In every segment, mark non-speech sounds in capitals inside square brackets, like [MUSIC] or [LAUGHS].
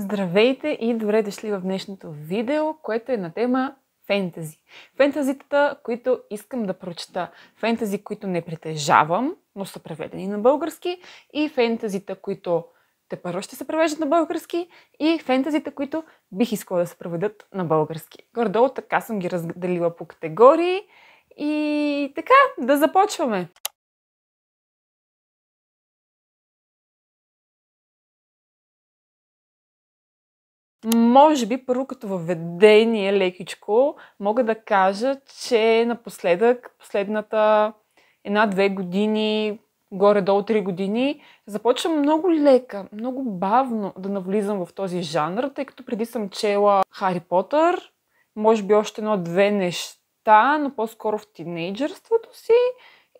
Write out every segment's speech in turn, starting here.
Здравейте и добре дошли в днешното видео, което е на тема фентази. Фентазитата, които искам да прочета. Фентази, които не притежавам, но са преведени на български. И фентазита, които те първо ще се превеждат на български. И фентазита, които бих искала да се преведат на български. Гордо така съм ги разделила по категории. И така, да започваме! Може би първо като въведение лекичко мога да кажа, че напоследък, последната една-две години, горе-долу три години, започвам много лека, много бавно да навлизам в този жанр, тъй като преди съм чела Хари Потър, може би още едно-две неща, но по-скоро в тинейджерството си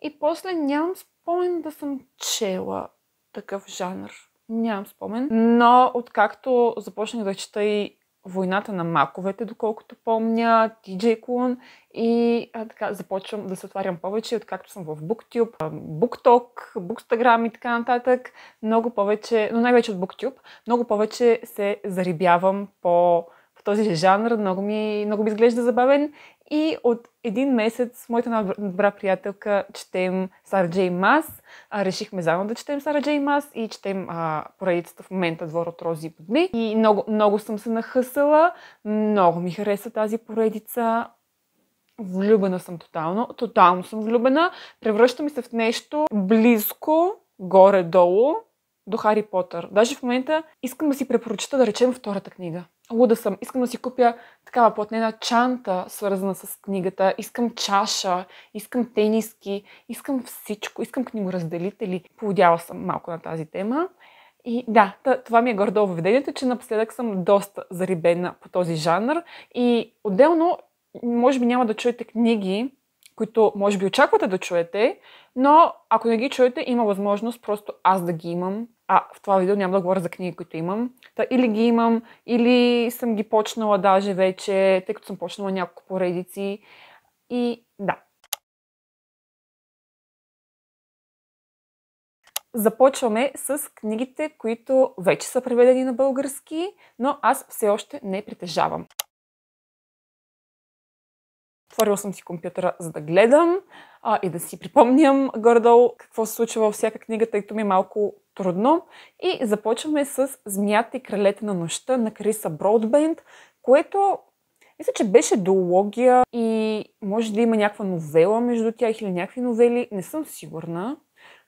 и после нямам спомен да съм чела такъв жанр. Нямам спомен. Но откакто започнах да чета и Войната на маковете, доколкото помня, Ти Кун и а, така започвам да се отварям повече, откакто съм в BookTube, BookTok, Bookstagram и така нататък. Много повече, но най-вече от BookTube, много повече се зарибявам по, по този жанр, много ми, много ми изглежда забавен и от един месец моята една добра приятелка четем Сара Джей Мас. решихме заедно да четем Сара Джей Мас и четем а, поредицата в момента Двор от рози и подми. И много, много съм се нахъсала, много ми хареса тази поредица. Влюбена съм тотално, тотално съм влюбена. Превръща ми се в нещо близко, горе-долу, до Хари Потър. Даже в момента искам да си препоръчата да речем, втората книга луда съм, искам да си купя такава платнена чанта, свързана с книгата, искам чаша, искам тениски, искам всичко, искам книгоразделители. Поводяла съм малко на тази тема. И да, това ми е гордо въведението, че напоследък съм доста зарибена по този жанр. И отделно, може би няма да чуете книги, които може би очаквате да чуете, но ако не ги чуете, има възможност просто аз да ги имам а в това видео няма да говоря за книги, които имам. Та, или ги имам, или съм ги почнала даже вече, тъй като съм почнала няколко поредици. И да. Започваме с книгите, които вече са преведени на български, но аз все още не притежавам. Отворила съм си компютъра, за да гледам а, и да си припомням гордо какво се случва във всяка книга, тъй като ми е малко трудно. И започваме с Змията и кралете на нощта на Криса Бродбенд, което мисля, че беше дуология и може да има някаква новела между тях или някакви новели, не съм сигурна.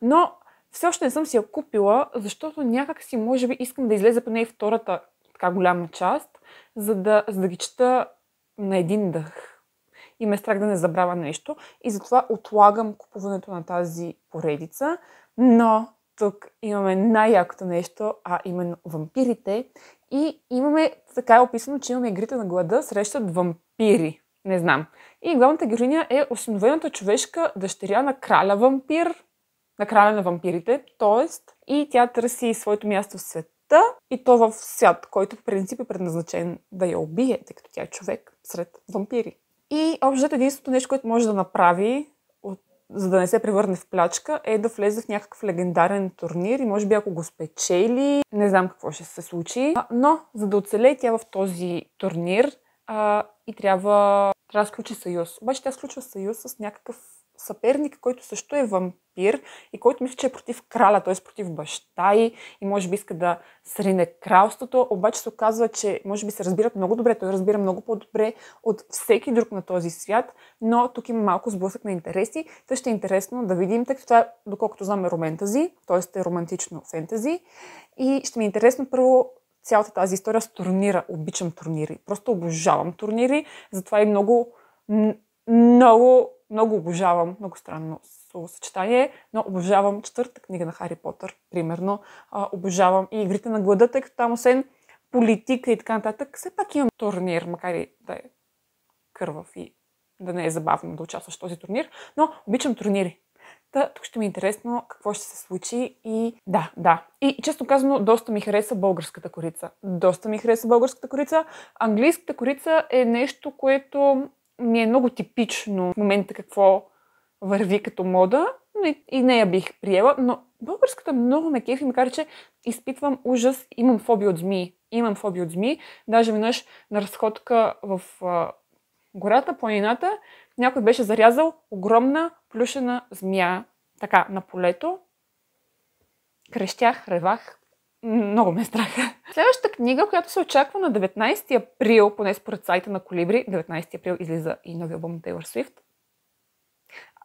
Но все още не съм си я купила, защото някак си, може би, искам да излезе поне и втората така голяма част, за да, за да ги чета на един дъх и ме е страх да не забравя нещо. И затова отлагам купуването на тази поредица. Но тук имаме най-якото нещо, а именно вампирите. И имаме, така е описано, че имаме игрите на глада срещат вампири. Не знам. И главната героиня е осиновената човешка дъщеря на краля вампир, на краля на вампирите, т.е. и тя търси своето място в света и то в свят, който в принцип е предназначен да я убие, тъй като тя е човек сред вампири. И общото единството нещо, което може да направи, от, за да не се превърне в плячка, е да влезе в някакъв легендарен турнир и може би ако го спечели, не знам какво ще се случи. Но за да оцелее тя в този турнир а, и трябва, трябва да сключи съюз. Обаче тя сключва съюз с някакъв съперник, който също е вампир и който мисля, че е против краля, т.е. против баща и може би иска да срине кралството, обаче се оказва, че може би се разбират много добре, той разбира много по-добре от всеки друг на този свят, но тук има малко сблъсък на интереси, тъй ще е интересно да видим, тъй като това, доколкото знам, е роментази, т.е. е романтично фентази и ще ми е интересно първо цялата тази история с турнира. Обичам турнири. Просто обожавам турнири. Затова и много, много много обожавам, много странно словосъчетание, но обожавам четвърта книга на Хари Потър, примерно. А, обожавам и игрите на глада, тъй като там освен политика и така нататък, все пак имам турнир, макар и да е кървав и да не е забавно да участваш в този турнир, но обичам турнири. Та, тук ще ми е интересно какво ще се случи и да, да. И честно казано, доста ми хареса българската корица. Доста ми хареса българската корица. Английската корица е нещо, което ми е много типично в момента какво върви като мода, но и, и нея бих приела, но българската много ме кефи, макар че изпитвам ужас, имам фобия от змии. Имам фобия от змии. Даже веднъж на разходка в а, гората, планината, някой беше зарязал огромна плюшена змия, така, на полето. Крещях, ревах, много ме е страха. Следващата книга, която се очаква на 19 април, поне според сайта на Колибри, 19 април излиза и новия албум на Тейлор Свифт,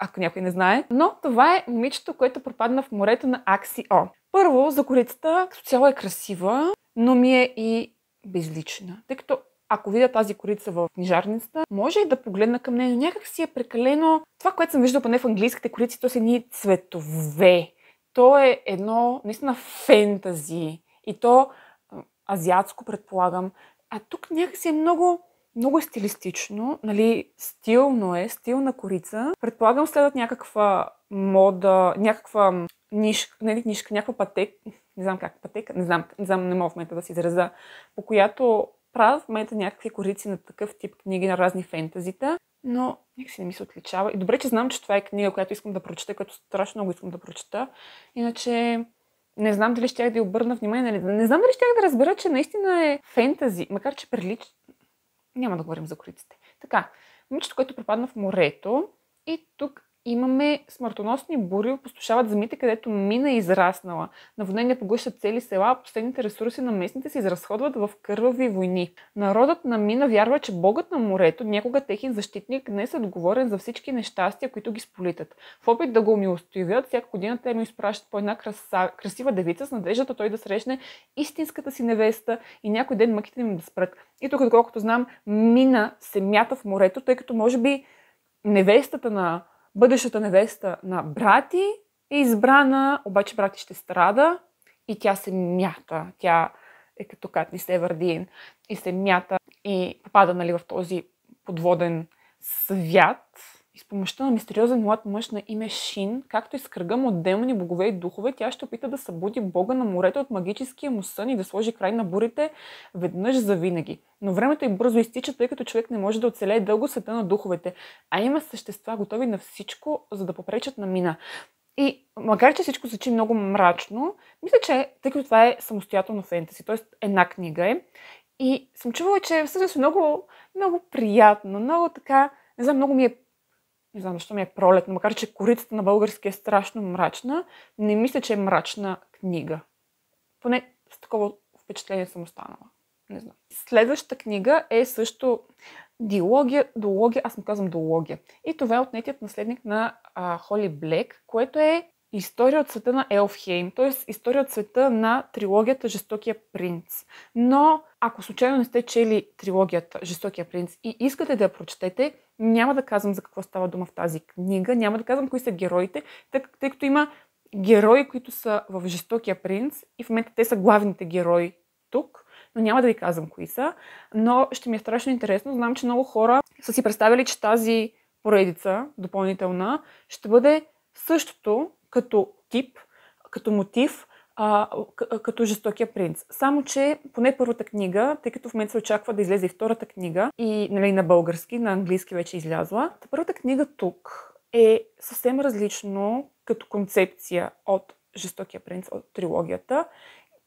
ако някой не знае. Но това е момичето, което пропадна в морето на Аксио. Първо, за корицата като цяло е красива, но ми е и безлична. Тъй като ако видя тази корица в книжарницата, може и да погледна към нея, но някак си е прекалено... Това, което съм виждала поне в английските корици, то са едни цветове то е едно наистина фентази и то азиатско, предполагам. А тук някакси е много, много е стилистично, нали, стилно е, стилна корица. Предполагам следват някаква мода, някаква нишка, нали, нишка, някаква пътека, не знам как, пътека, не знам, не знам, не мога в момента да си израза, по която правят в момента някакви корици на такъв тип книги на разни фентазита но някакси не ми се отличава. И добре, че знам, че това е книга, която искам да прочета, като страшно много искам да прочета. Иначе не знам дали ще я да обърна внимание. Не, нали? не знам дали я да разбера, че наистина е фентази, макар че прилич... Няма да говорим за кориците. Така, момичето, което пропадна в морето и тук имаме смъртоносни бури, опустошават земите, където мина е израснала. Наводнения поглъщат цели села, а последните ресурси на местните се изразходват в кървави войни. Народът на мина вярва, че богът на морето, някога техен защитник, днес е отговорен за всички нещастия, които ги сполитат. В опит да го умилостивят, всяка година те му изпращат по една краса, красива девица с надеждата той да срещне истинската си невеста и някой ден мъките им да спрат. И тук, доколкото знам, мина се мята в морето, тъй като може би невестата на бъдещата невеста на брати е избрана, обаче брати ще страда и тя се мята. Тя е като Катни Севардин и се мята и попада нали, в този подводен свят, и с помощта на мистериозен млад мъж на име Шин, както и с кръга му от демони, богове и духове, тя ще опита да събуди бога на морето от магическия му сън и да сложи край на бурите веднъж за винаги. Но времето и бързо изтича, тъй като човек не може да оцелее дълго света на духовете, а има същества готови на всичко, за да попречат на мина. И макар, че всичко звучи много мрачно, мисля, че тъй като това е самостоятелно фентези, т.е. една книга е, и съм чувала, че всъщност е много, много приятно, много така, не знам, много ми е не знам защо ми е пролет, но макар че корицата на български е страшно мрачна, не мисля, че е мрачна книга. Поне с такова впечатление съм останала. Не знам. Следващата книга е също диология, дология, аз му казвам дология. И това е отнетият наследник на а, Холи Блек, което е история от света на Елфхейм, т.е. история от света на трилогията Жестокия принц. Но ако случайно не сте чели трилогията Жестокия принц и искате да я прочетете, няма да казвам за какво става дума в тази книга, няма да казвам кои са героите, тъй като има герои, които са в Жестокия принц и в момента те са главните герои тук, но няма да ви казвам кои са, но ще ми е страшно интересно. Знам, че много хора са си представили, че тази поредица, допълнителна, ще бъде същото като тип, като мотив, а, като жестокия принц. Само, че поне първата книга, тъй като в момента се очаква да излезе и втората книга, и нали, на български, на английски вече е излязла, първата книга тук е съвсем различно като концепция от Жестокия принц от трилогията.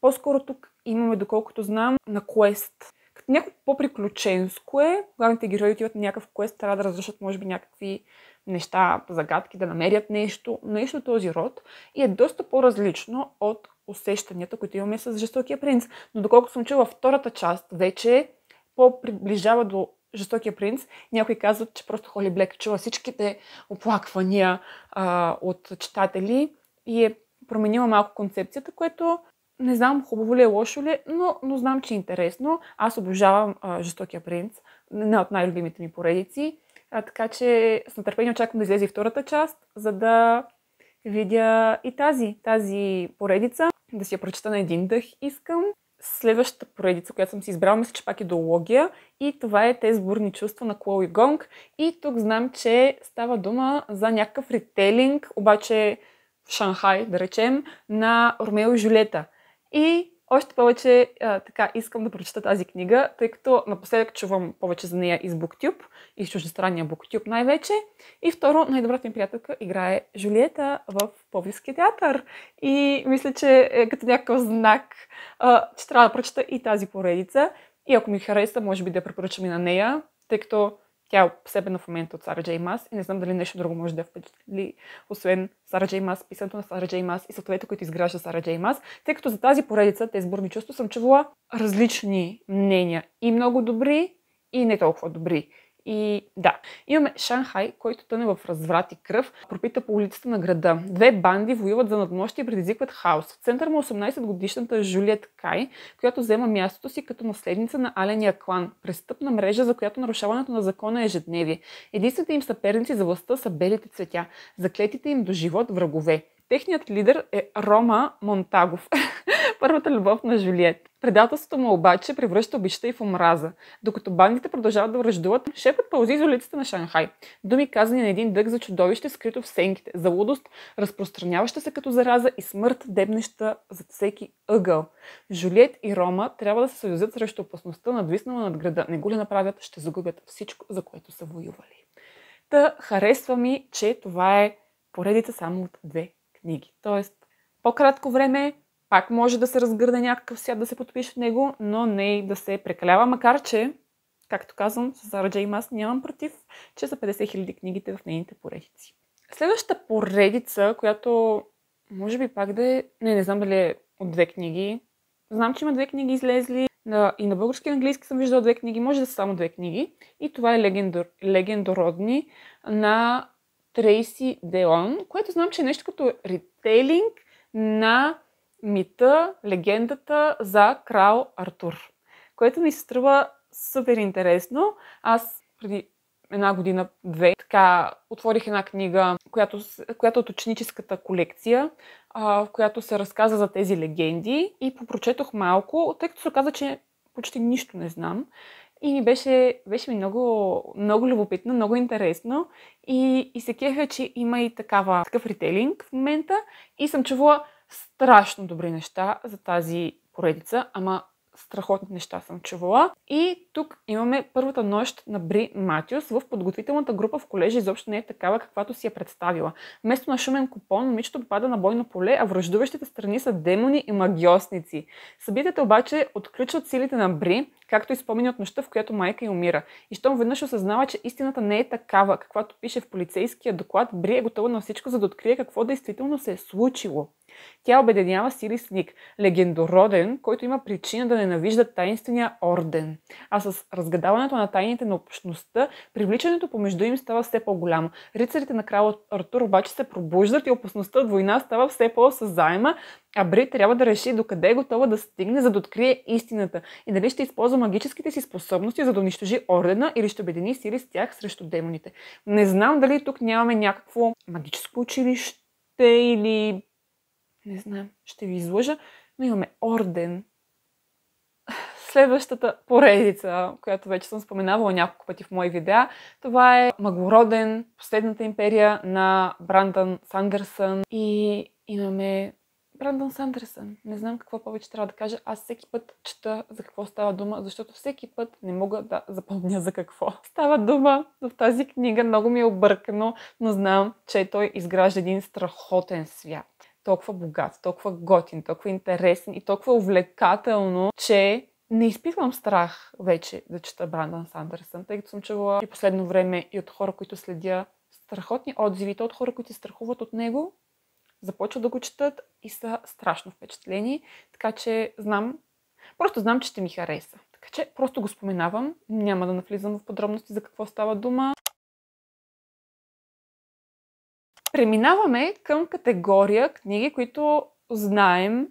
По-скоро тук имаме, доколкото знам, на квест. Като някакво по-приключенско е, главните герои отиват на някакъв квест, трябва да разрушат, може би, някакви неща, загадки, да намерят нещо, нещо този род. И е доста по-различно от усещанията, които имаме с жестокия принц. Но доколкото съм чула втората част, вече по-приближава до жестокия принц. Някои казват, че просто Холи Блек чула всичките оплаквания а, от читатели и е променила малко концепцията, което не знам хубаво ли е, лошо ли, е, но, но знам, че е интересно. Аз обожавам а, Жестокия принц, една от най-любимите ми поредици. А, така че с нетърпение очаквам да излезе и втората част, за да видя и тази, тази поредица да си я прочета на един дъх. Искам следващата поредица, която съм си избрала, мисля, че пак е дология, И това е Те сборни чувства на Клоуи Гонг. И тук знам, че става дума за някакъв ритейлинг, обаче в Шанхай, да речем, на Ромео и Жулета. И още повече а, така, искам да прочета тази книга, тъй като напоследък чувам повече за нея из Booktube, из чуждестранния Booktube най-вече. И второ, най-добрата ми приятелка играе Жулиета в Повиски театър. И мисля, че е като някакъв знак, а, че трябва да прочета и тази поредица. И ако ми хареса, може би да препоръчам и на нея, тъй като тя е обсебена в момента от Сара Джей Мас и не знам дали нещо друго може да впечатли, освен Сара Джей Мас, писането на Сара Джей Мас и съответно, които изгражда Сара Джей Мас, тъй като за тази поредица, тези бурни чувства, съм чувала различни мнения и много добри, и не толкова добри. И да, имаме Шанхай, който тъне в разврат и кръв, пропита по улицата на града. Две банди воюват за надмощие и предизвикват хаос. В център му 18-годишната е Жулиет Кай, която взема мястото си като наследница на Аления клан, престъпна мрежа, за която нарушаването на закона е ежедневие. Единствените им съперници за властта са белите цветя, заклетите им до живот врагове. Техният лидер е Рома Монтагов, [LAUGHS] първата любов на Жулиет. Предателството му обаче превръща обичта и в омраза. Докато бандите продължават да връждуват, шепът пълзи из улиците на Шанхай. Думи казани на един дък за чудовище, скрито в сенките, за лудост, разпространяваща се като зараза и смърт, дебнеща за всеки ъгъл. Жулиет и Рома трябва да се съюзят срещу опасността, надвиснала над града. Не го ли направят, ще загубят всичко, за което са воювали. Та харесва ми, че това е поредица само от две книги. Тоест, по-кратко време пак може да се разгърне някакъв свят да се подпише от него, но не и да се прекалява, макар че, както казвам, с Сара Джей Мас нямам против, че са 50 000 книгите в нейните поредици. Следващата поредица, която може би пак да е... Не, не знам дали е от две книги. Знам, че има две книги излезли. На, и на български и на английски съм виждала две книги. Може да са само две книги. И това е Легендор, Легендородни на Трейси Деон, което знам, че е нещо като ритейлинг на мита, легендата за крал Артур, което ми се струва супер интересно. Аз преди една година, две, така отворих една книга, която, която е от ученическата колекция, а, в която се разказа за тези легенди и попрочетох малко, тъй като се оказа, че почти нищо не знам. И ми беше, беше ми много, много любопитно, много интересно и, и се кеха, че има и такава, такъв ритейлинг в момента и съм чувала страшно добри неща за тази поредица, ама страхотни неща съм чувала. И тук имаме първата нощ на Бри Матиус в подготвителната група в колежа изобщо не е такава, каквато си я представила. Вместо на шумен купон, момичето попада на бойно поле, а връждуващите страни са демони и магиосници. Събитията обаче отключват силите на Бри, както и спомени от нощта, в която майка й умира. И щом веднъж осъзнава, че истината не е такава, каквато пише в полицейския доклад, Бри е готова на всичко, за да открие какво действително се е случило. Тя е обединява сили с Ник, легендороден, който има причина да ненавижда таинствения орден. А с разгадаването на тайните на общността, привличането помежду им става все по-голямо. Рицарите на крал Артур обаче се пробуждат и опасността от война става все по-осъзаема, а Бри трябва да реши докъде е готова да стигне, за да открие истината и дали ще използва магическите си способности, за да унищожи ордена или ще обедини сили с тях срещу демоните. Не знам дали тук нямаме някакво магическо училище или не знам, ще ви излъжа, но имаме орден. Следващата поредица, която вече съм споменавала няколко пъти в мои видеа, това е Магороден, последната империя на Брандън Сандерсън и имаме Брандън Сандерсън. Не знам какво повече трябва да кажа. Аз всеки път чета за какво става дума, защото всеки път не мога да запомня за какво става дума. В тази книга много ми е объркано, но знам, че той изгражда един страхотен свят толкова богат, толкова готин, толкова интересен и толкова увлекателно, че не изпитвам страх вече да чета Брандън Сандърсън, тъй като съм чувала и последно време и от хора, които следя страхотни отзиви, от хора, които страхуват от него, започват да го четат и са страшно впечатлени, така че знам, просто знам, че ще ми хареса. Така че просто го споменавам, няма да навлизам в подробности за какво става дума. Преминаваме към категория книги, които знаем,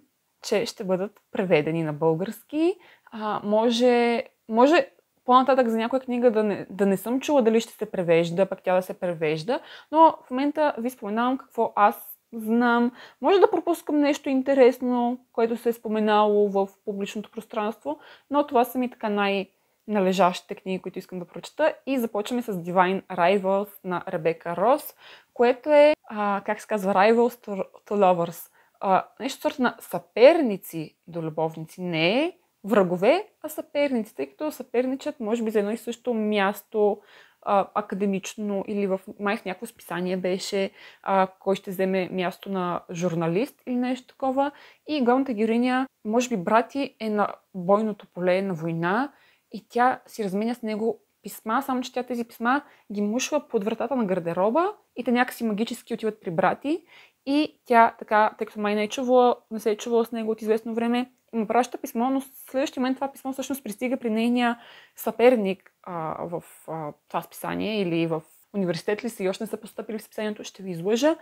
че ще бъдат преведени на български. А, може, може по-нататък за някоя книга да не, да не съм чула дали ще се превежда, пък тя да се превежда, но в момента ви споменавам какво аз знам. Може да пропускам нещо интересно, което се е споменало в публичното пространство, но това са ми така най- належащите книги, които искам да прочета и започваме с Divine Rivals на Ребека Рос, което е, а, как се казва, rivals to, to lovers. А, нещо сорта на съперници до любовници. Не е врагове, а съперници, тъй като съперничат може би за едно и също място, а, академично или в, май в някакво списание беше а, кой ще вземе място на журналист или нещо такова. И главната героиня, може би брати, е на бойното поле на война и тя си разменя с него писма, само че тя тези писма ги мушва под вратата на гардероба и те някакси магически отиват при брати и тя така, тъй като май не е чувала, не се е чувала с него от известно време, му праща писмо, но в следващия момент това писмо всъщност пристига при нейния съперник а, в а, това списание или в университет ли си, и още не са поступили в списанието, ще ви излъжа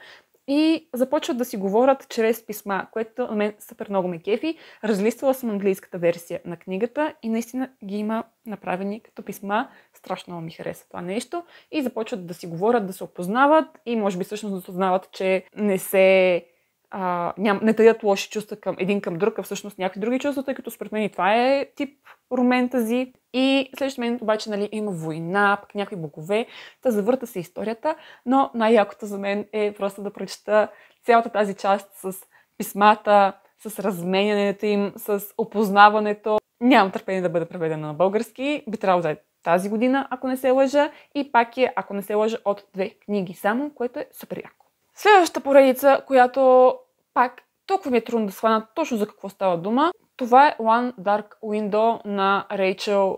и започват да си говорят чрез писма, което на мен супер много ме кефи. Разлиствала съм английската версия на книгата и наистина ги има направени като писма. Страшно много ми хареса това нещо. И започват да си говорят, да се опознават и може би всъщност да осъзнават, че не се а, ням, не таят лоши чувства към един към друг, а всъщност някакви други чувства, тъй като според мен и това е тип роментази. И следващия момент обаче нали, има война, пък някакви богове, та завърта се историята, но най-якото за мен е просто да прочета цялата тази част с писмата, с разменянето им, с опознаването. Нямам търпение да бъде преведена на български. Би трябвало да е тази година, ако не се лъжа. И пак е, ако не се лъжа, от две книги само, което е супер яко. Следващата поредица, която пак толкова ми е трудно да схвана точно за какво става дума, това е One Dark Window на Рейчел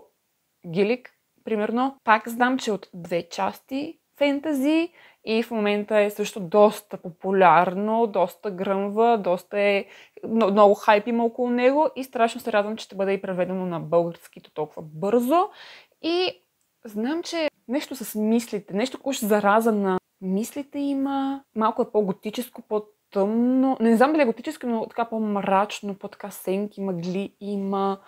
Гилик, примерно. Пак знам, че е от две части фентази и в момента е също доста популярно, доста гръмва, доста е много хайп има около него и страшно се радвам, че ще бъде и преведено на българскито толкова бързо. И знам, че нещо с мислите, нещо, което ще зараза на Мислите има, малко е по-готическо, по-тъмно. Не знам дали е готическо, но така по-мрачно, по-така сенки, мъгли има.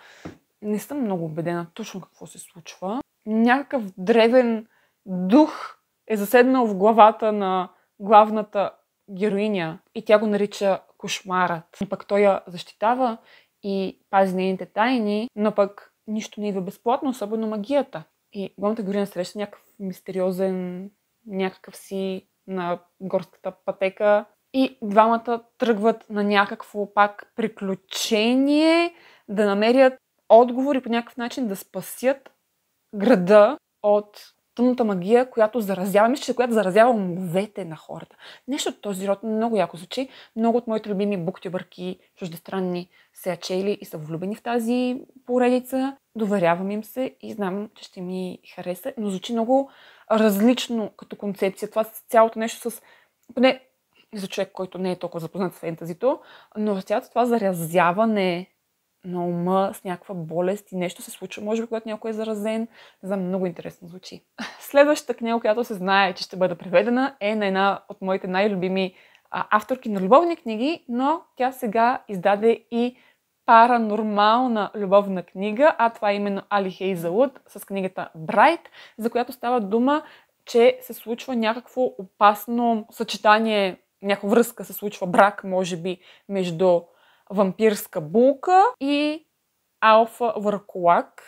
Не съм много убедена точно какво се случва. Някакъв древен дух е заседнал в главата на главната героиня и тя го нарича кошмарът. И пък той я защитава и пази нейните тайни, но пък нищо не идва безплатно, особено магията. И главната героиня среща някакъв мистериозен някакъв си на горската пътека и двамата тръгват на някакво пак приключение да намерят отговори по някакъв начин да спасят града от тъмната магия, която заразява, мисля, която заразява умовете на хората. Нещо от този род много яко звучи. Много от моите любими буктюбърки, чуждестранни, се ячели чели и са влюбени в тази поредица. Доверявам им се и знам, че ще ми хареса, но звучи много различно като концепция. Това с цялото нещо с... Поне за човек, който не е толкова запознат с фентазито, но цялото това зарязяване на ума с някаква болест и нещо се случва, може би когато някой е заразен. За много интересно звучи. [LAUGHS] Следващата книга, която се знае, че ще бъде преведена, е на една от моите най-любими авторки на любовни книги, но тя сега издаде и паранормална любовна книга, а това е именно Али Хейзалуд с книгата Брайт, за която става дума, че се случва някакво опасно съчетание, някаква връзка се случва брак, може би, между вампирска булка и алфа върколак.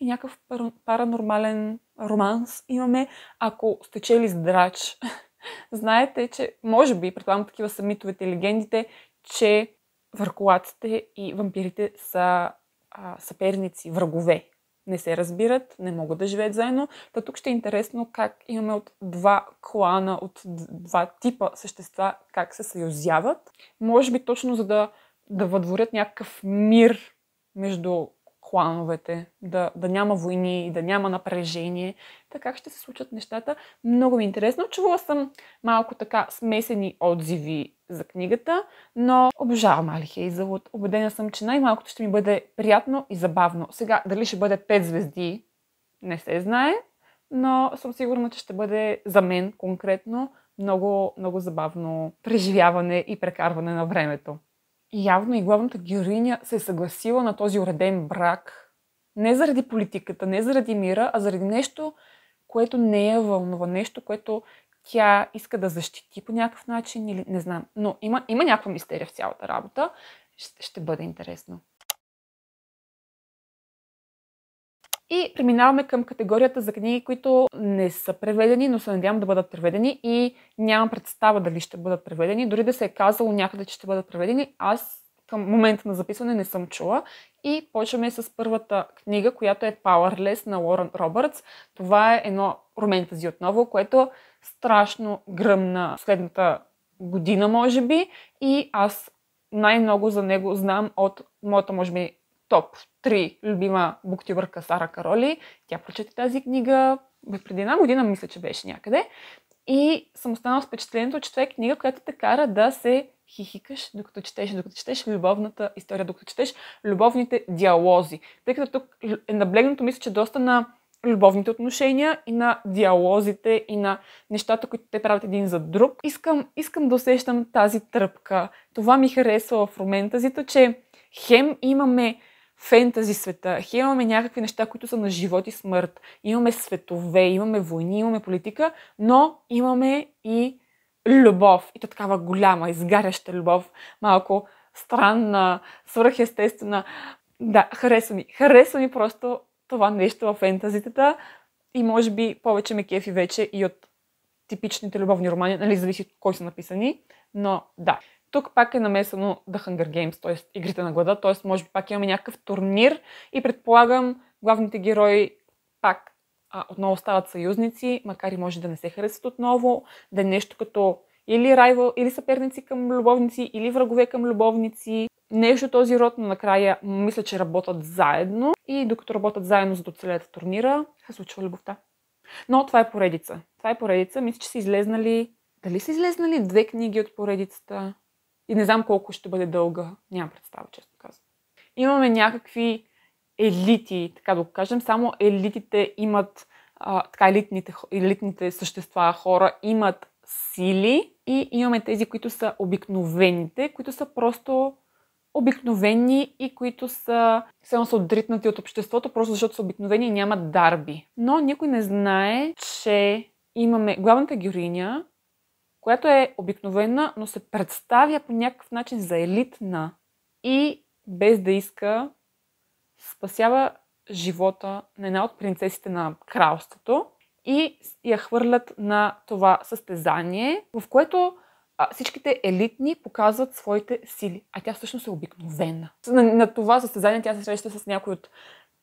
И някакъв пар- паранормален романс имаме, ако сте чели здрач. [LAUGHS] Знаете, че може би, предполагам такива са митовете и легендите, че върколаците и вампирите са а, съперници, врагове. Не се разбират, не могат да живеят заедно. Та тук ще е интересно как имаме от два клана, от два типа същества, как се съюзяват. Може би точно за да да въдворят някакъв мир между клановете, да, да няма войни, да няма напрежение. Така ще се случат нещата. Много ми е интересно. Чувала съм малко така смесени отзиви за книгата, но обожавам Али Хейзелот. Обедена съм, че най-малкото ще ми бъде приятно и забавно. Сега, дали ще бъде 5 звезди, не се знае, но съм сигурна, че ще бъде за мен конкретно много, много забавно преживяване и прекарване на времето явно и главната героиня се е съгласила на този уреден брак. Не заради политиката, не заради мира, а заради нещо, което не е вълнува, нещо, което тя иска да защити по някакъв начин или не знам. Но има, има някаква мистерия в цялата работа. Ще, ще бъде интересно. И преминаваме към категорията за книги, които не са преведени, но се надявам да бъдат преведени и нямам представа дали ще бъдат преведени. Дори да се е казало някъде, че ще бъдат преведени, аз към момента на записване не съм чула. И почваме с първата книга, която е Powerless на Лорен Робъртс. Това е едно роментази отново, което страшно гръмна следната година, може би. И аз най-много за него знам от моята, може би, топ 3 любима буктюбърка Сара Кароли. Тя прочете тази книга преди една година, мисля, че беше някъде. И съм останала с впечатлението, че това е книга, която те кара да се хихикаш, докато четеш, докато четеш любовната история, докато четеш любовните диалози. Тъй като тук е наблегнато, мисля, че доста на любовните отношения и на диалозите и на нещата, които те правят един за друг. Искам, искам да усещам тази тръпка. Това ми харесва в роментазито, че хем имаме фентази света. Хем имаме някакви неща, които са на живот и смърт. Имаме светове, имаме войни, имаме политика, но имаме и любов. И то такава голяма, изгаряща любов, малко странна, свръхестествена. Да, харесва ми. Харесва ми просто това нещо в фентазитата и може би повече ме кефи вече и от типичните любовни романи, нали, зависи от кой са написани, но да. Тук пак е намесено The Hunger Games, т.е. игрите на глада, т.е. може би пак имаме някакъв турнир и предполагам главните герои пак а, отново стават съюзници, макар и може да не се харесат отново, да е нещо като или райво, или съперници към любовници, или врагове към любовници. Нещо този род, но накрая мисля, че работят заедно и докато работят заедно, за доцелят турнира, се случва любовта. Но това е поредица. Това е поредица. Мисля, че са излезнали... Дали са излезнали две книги от поредицата? И не знам колко ще бъде дълга. Нямам представа, често казвам. Имаме някакви елити, така да го кажем. Само елитите имат, а, така елитните, елитните същества, хора имат сили и имаме тези, които са обикновените, които са просто обикновени и които са само са отдритнати от обществото, просто защото са обикновени и нямат дарби. Но никой не знае, че имаме главната героиня която е обикновена, но се представя по някакъв начин за елитна и без да иска спасява живота на една от принцесите на кралството и я хвърлят на това състезание, в което а, всичките елитни показват своите сили, а тя всъщност е обикновена. На, на това състезание тя се среща с някой от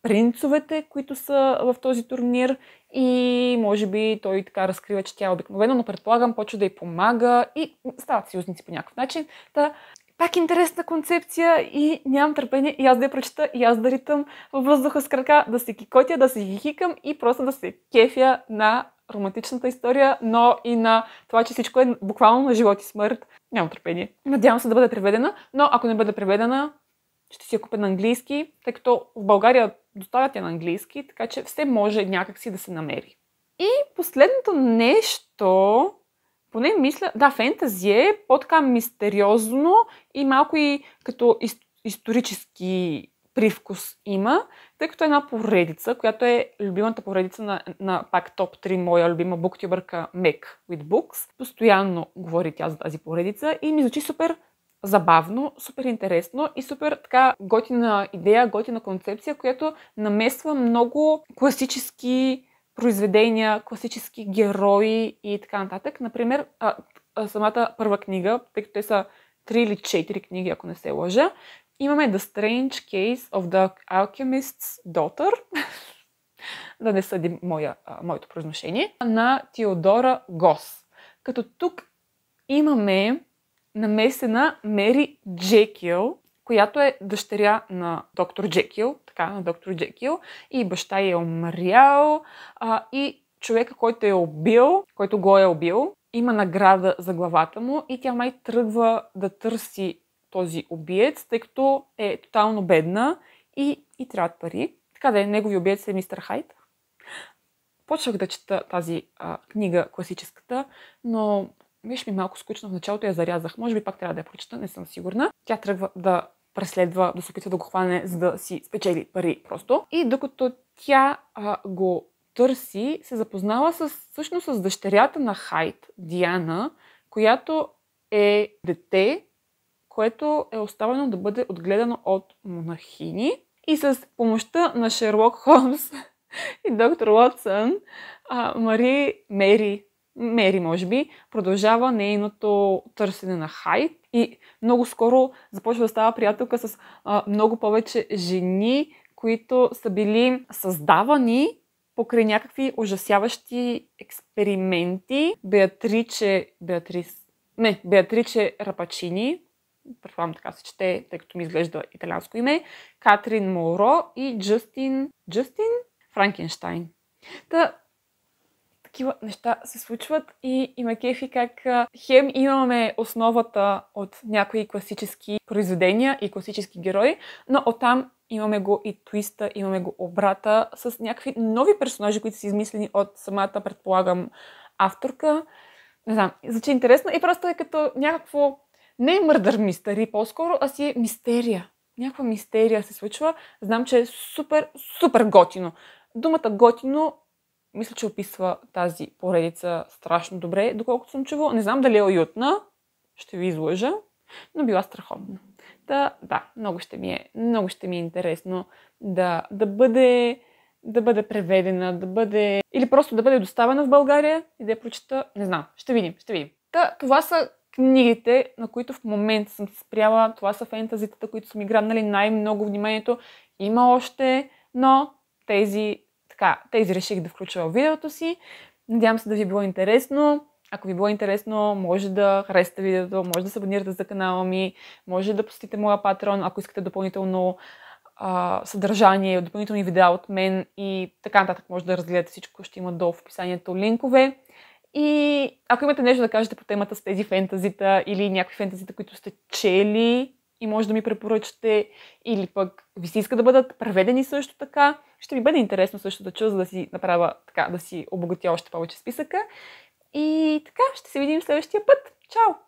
принцовете, които са в този турнир и може би той така разкрива, че тя е обикновена, но предполагам почва да й помага и стават съюзници по някакъв начин. Та, пак интересна концепция и нямам търпение и аз да я прочета, и аз да ритам във въздуха с крака, да се кикотя, да се хихикам и просто да се кефя на романтичната история, но и на това, че всичко е буквално на живот и смърт. Нямам търпение. Надявам се да бъде преведена, но ако не бъде преведена, ще си я купя на английски, тъй като в България доставят я на английски, така че все може някакси да се намери. И последното нещо, поне мисля, да, фентази е по-така мистериозно и малко и като исторически привкус има, тъй като е една поредица, която е любимата поредица на, на пак топ 3 моя любима буктюбърка Мек with Books. Постоянно говори тя за тази поредица и ми звучи супер забавно, супер интересно и супер така готина идея, готина концепция, която намесва много класически произведения, класически герои и така нататък. Например, а, а, самата първа книга, тъй като те са три или четири книги, ако не се лъжа, имаме The Strange Case of the Alchemist's Daughter, [LAUGHS] да не съди моя, а, моето произношение, на Теодора Гос. Като тук имаме намесена Мери Джекил, която е дъщеря на доктор Джекил, така на доктор Джекил, и баща е умрял, а, и човека, който е убил, който го е убил, има награда за главата му и тя май тръгва да търси този убиец, тъй като е тотално бедна и, и трябват пари. Така да е, негови убиец е мистер Хайт. Почнах да чета тази а, книга, класическата, но Виж ми малко скучно в началото, я зарязах. Може би пак трябва да я прочета, не съм сигурна. Тя тръгва да преследва, да се опитва да го хване, за да си спечели пари просто. И докато тя а, го търси, се запознава с, всъщност с дъщерята на Хайт, Диана, която е дете, което е оставено да бъде отгледано от монахини. И с помощта на Шерлок Холмс [LAUGHS] и доктор Уотсън, Мари, Мери, Мери, може би, продължава нейното търсене на хайт и много скоро започва да става приятелка с а, много повече жени, които са били създавани покрай някакви ужасяващи експерименти. Беатриче, Беатрис, не, Беатриче Рапачини, предполагам така се чете, тъй като ми изглежда италианско име, Катрин Моро и Джастин, Джастин Франкенштайн. Та, такива неща се случват и има кефи как хем имаме основата от някои класически произведения и класически герои, но оттам имаме го и твиста, имаме го обрата с някакви нови персонажи, които са измислени от самата, предполагам, авторка. Не знам, звучи интересно и просто е като някакво не е мърдър мистери по-скоро, а си е мистерия. Някаква мистерия се случва. Знам, че е супер, супер готино. Думата готино мисля, че описва тази поредица страшно добре, доколкото съм чувала. Не знам дали е уютна, ще ви излъжа, но била страхотна. Та, да, много ще ми е, много ще ми е интересно да, да бъде да бъде преведена, да бъде... Или просто да бъде доставена в България и да я прочета. Не знам. Ще видим, ще видим. Та, това са книгите, на които в момента съм се спряла. Това са фентазитата, които са ми грабнали най-много вниманието. Има още, но тези така, тези реших да включа в видеото си. Надявам се да ви е било интересно. Ако ви е било интересно, може да харесате видеото, може да се абонирате за канала ми, може да посетите моя патрон, ако искате допълнително а, съдържание, допълнителни видеа от мен и така нататък. Може да разгледате всичко, ще има долу в описанието линкове. И ако имате нещо да кажете по темата с тези фентазита или някакви фентазита, които сте чели и може да ми препоръчате, или пък ви се иска да бъдат преведени също така. Ще ми бъде интересно също да чуя, за да си направя така, да си обогатя още повече списъка. И така, ще се видим следващия път. Чао!